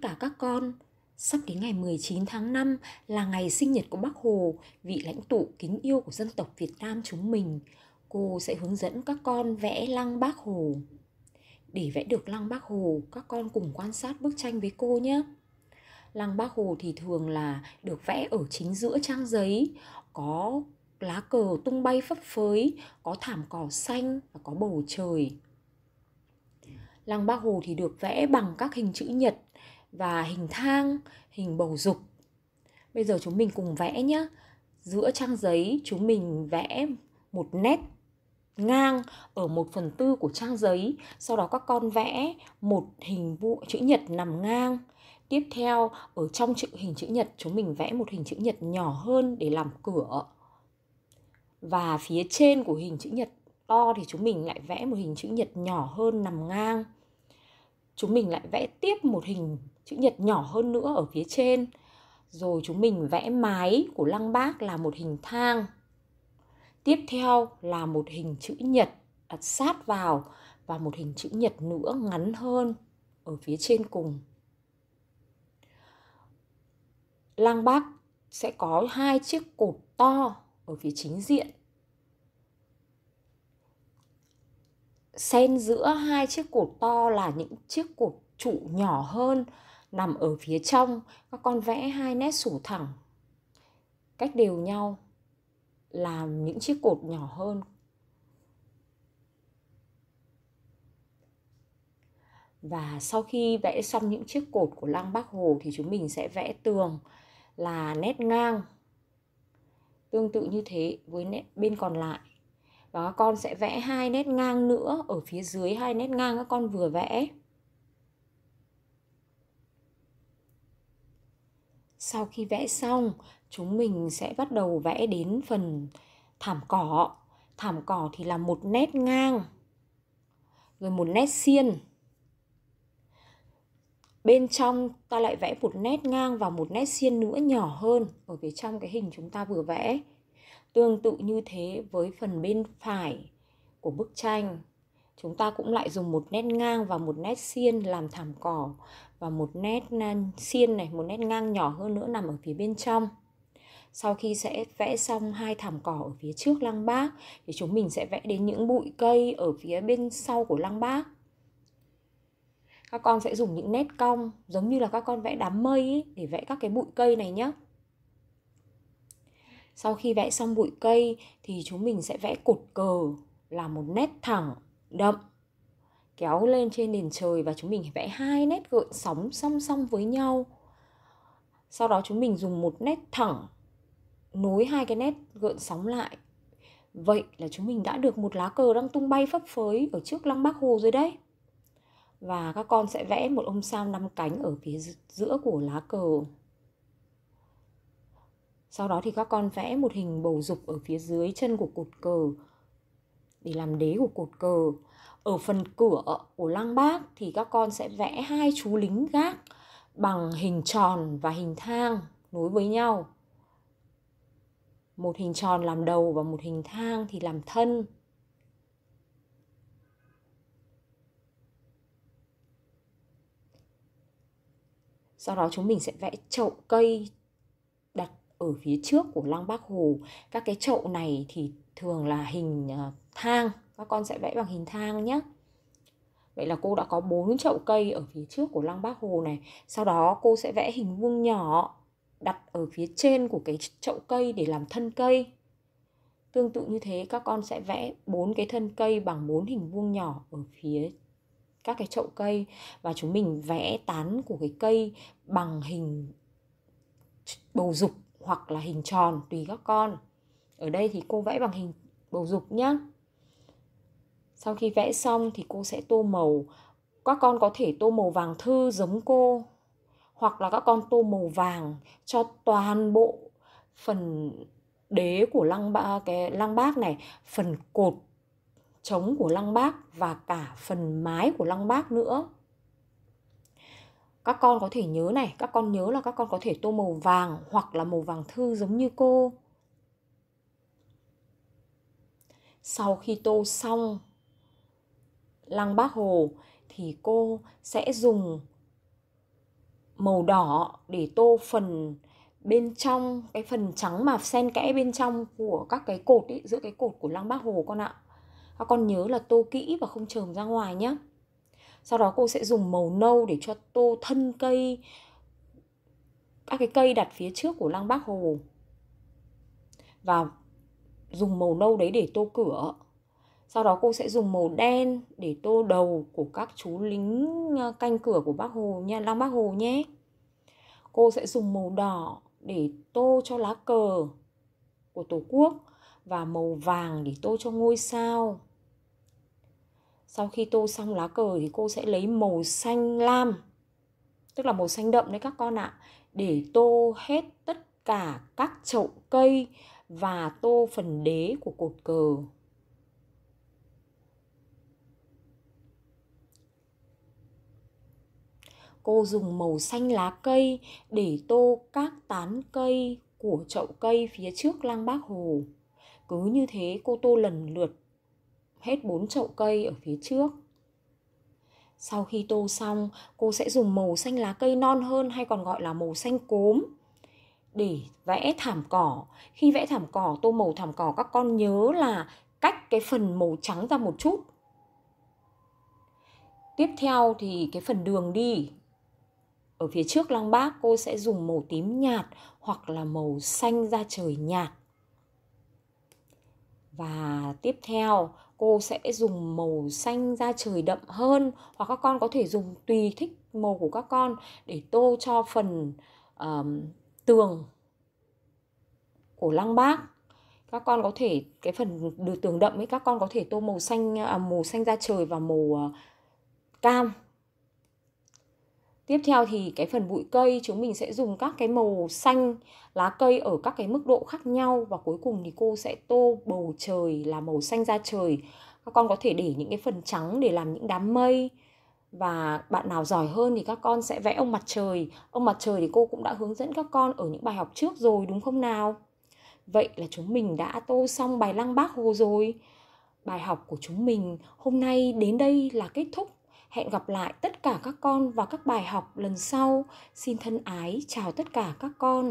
cả các con. Sắp đến ngày 19 tháng 5 là ngày sinh nhật của Bác Hồ, vị lãnh tụ kính yêu của dân tộc Việt Nam chúng mình. Cô sẽ hướng dẫn các con vẽ lăng Bác Hồ. Để vẽ được lăng Bác Hồ, các con cùng quan sát bức tranh với cô nhé. Lăng Bác Hồ thì thường là được vẽ ở chính giữa trang giấy, có lá cờ tung bay phấp phới, có thảm cỏ xanh và có bầu trời. Lăng Bác Hồ thì được vẽ bằng các hình chữ nhật và hình thang, hình bầu dục. Bây giờ chúng mình cùng vẽ nhé. Giữa trang giấy chúng mình vẽ một nét ngang ở một phần tư của trang giấy. Sau đó các con vẽ một hình vụ chữ nhật nằm ngang. Tiếp theo, ở trong chữ hình chữ nhật chúng mình vẽ một hình chữ nhật nhỏ hơn để làm cửa. Và phía trên của hình chữ nhật to thì chúng mình lại vẽ một hình chữ nhật nhỏ hơn nằm ngang. Chúng mình lại vẽ tiếp một hình chữ nhật nhỏ hơn nữa ở phía trên rồi chúng mình vẽ mái của lăng bác là một hình thang tiếp theo là một hình chữ nhật đặt sát vào và một hình chữ nhật nữa ngắn hơn ở phía trên cùng lăng bác sẽ có hai chiếc cột to ở phía chính diện xen giữa hai chiếc cột to là những chiếc cột trụ nhỏ hơn nằm ở phía trong các con vẽ hai nét sủ thẳng cách đều nhau làm những chiếc cột nhỏ hơn và sau khi vẽ xong những chiếc cột của lăng bác hồ thì chúng mình sẽ vẽ tường là nét ngang tương tự như thế với nét bên còn lại và các con sẽ vẽ hai nét ngang nữa ở phía dưới hai nét ngang các con vừa vẽ sau khi vẽ xong chúng mình sẽ bắt đầu vẽ đến phần thảm cỏ thảm cỏ thì là một nét ngang rồi một nét xiên bên trong ta lại vẽ một nét ngang và một nét xiên nữa nhỏ hơn ở phía trong cái hình chúng ta vừa vẽ tương tự như thế với phần bên phải của bức tranh chúng ta cũng lại dùng một nét ngang và một nét xiên làm thảm cỏ và một nét à, xiên này một nét ngang nhỏ hơn nữa nằm ở phía bên trong sau khi sẽ vẽ xong hai thảm cỏ ở phía trước lăng bác thì chúng mình sẽ vẽ đến những bụi cây ở phía bên sau của lăng bác các con sẽ dùng những nét cong giống như là các con vẽ đám mây ý, để vẽ các cái bụi cây này nhé sau khi vẽ xong bụi cây thì chúng mình sẽ vẽ cột cờ là một nét thẳng đậm kéo lên trên nền trời và chúng mình vẽ hai nét gợn sóng song song với nhau sau đó chúng mình dùng một nét thẳng nối hai cái nét gợn sóng lại vậy là chúng mình đã được một lá cờ đang tung bay phấp phới ở trước lăng bác hồ rồi đấy và các con sẽ vẽ một ông sao năm cánh ở phía giữa của lá cờ sau đó thì các con vẽ một hình bầu dục ở phía dưới chân của cột cờ để làm đế của cột cờ ở phần cửa của lăng bác thì các con sẽ vẽ hai chú lính gác bằng hình tròn và hình thang nối với nhau một hình tròn làm đầu và một hình thang thì làm thân sau đó chúng mình sẽ vẽ chậu cây đặt ở phía trước của lăng bác hồ các cái chậu này thì thường là hình ờ, thang các con sẽ vẽ bằng hình thang nhé Vậy là cô đã có bốn chậu cây ở phía trước của lăng bác Hồ này. Sau đó cô sẽ vẽ hình vuông nhỏ đặt ở phía trên của cái chậu cây để làm thân cây. Tương tự như thế các con sẽ vẽ bốn cái thân cây bằng bốn hình vuông nhỏ ở phía các cái chậu cây và chúng mình vẽ tán của cái cây bằng hình bầu dục hoặc là hình tròn tùy các con ở đây thì cô vẽ bằng hình bầu dục nhá sau khi vẽ xong thì cô sẽ tô màu các con có thể tô màu vàng thư giống cô hoặc là các con tô màu vàng cho toàn bộ phần đế của lăng ba cái lăng bác này phần cột trống của lăng bác và cả phần mái của lăng bác nữa các con có thể nhớ này các con nhớ là các con có thể tô màu vàng hoặc là màu vàng thư giống như cô sau khi tô xong lăng bác hồ thì cô sẽ dùng màu đỏ để tô phần bên trong cái phần trắng mà xen kẽ bên trong của các cái cột ấy, giữa cái cột của lăng bác hồ con ạ các con nhớ là tô kỹ và không trờm ra ngoài nhé sau đó cô sẽ dùng màu nâu để cho tô thân cây các cái cây đặt phía trước của lăng bác hồ và dùng màu nâu đấy để tô cửa sau đó cô sẽ dùng màu đen để tô đầu của các chú lính à, canh cửa của bác hồ nha lăng bác hồ nhé cô sẽ dùng màu đỏ để tô cho lá cờ của tổ quốc và màu vàng để tô cho ngôi sao sau khi tô xong lá cờ thì cô sẽ lấy màu xanh lam tức là màu xanh đậm đấy các con ạ để tô hết tất cả các chậu cây và tô phần đế của cột cờ cô dùng màu xanh lá cây để tô các tán cây của chậu cây phía trước lăng bác hồ cứ như thế cô tô lần lượt hết bốn chậu cây ở phía trước sau khi tô xong cô sẽ dùng màu xanh lá cây non hơn hay còn gọi là màu xanh cốm để vẽ thảm cỏ khi vẽ thảm cỏ tô màu thảm cỏ các con nhớ là cách cái phần màu trắng ra một chút tiếp theo thì cái phần đường đi ở phía trước lăng bác cô sẽ dùng màu tím nhạt hoặc là màu xanh da trời nhạt và tiếp theo cô sẽ dùng màu xanh da trời đậm hơn hoặc các con có thể dùng tùy thích màu của các con để tô cho phần um, tường của lăng bác các con có thể cái phần được tường đậm ấy các con có thể tô màu xanh à, màu xanh da trời và màu à, cam tiếp theo thì cái phần bụi cây chúng mình sẽ dùng các cái màu xanh lá cây ở các cái mức độ khác nhau và cuối cùng thì cô sẽ tô bầu trời là màu xanh da trời các con có thể để những cái phần trắng để làm những đám mây và bạn nào giỏi hơn thì các con sẽ vẽ ông mặt trời ông mặt trời thì cô cũng đã hướng dẫn các con ở những bài học trước rồi đúng không nào vậy là chúng mình đã tô xong bài lăng bác hồ rồi bài học của chúng mình hôm nay đến đây là kết thúc hẹn gặp lại tất cả các con vào các bài học lần sau xin thân ái chào tất cả các con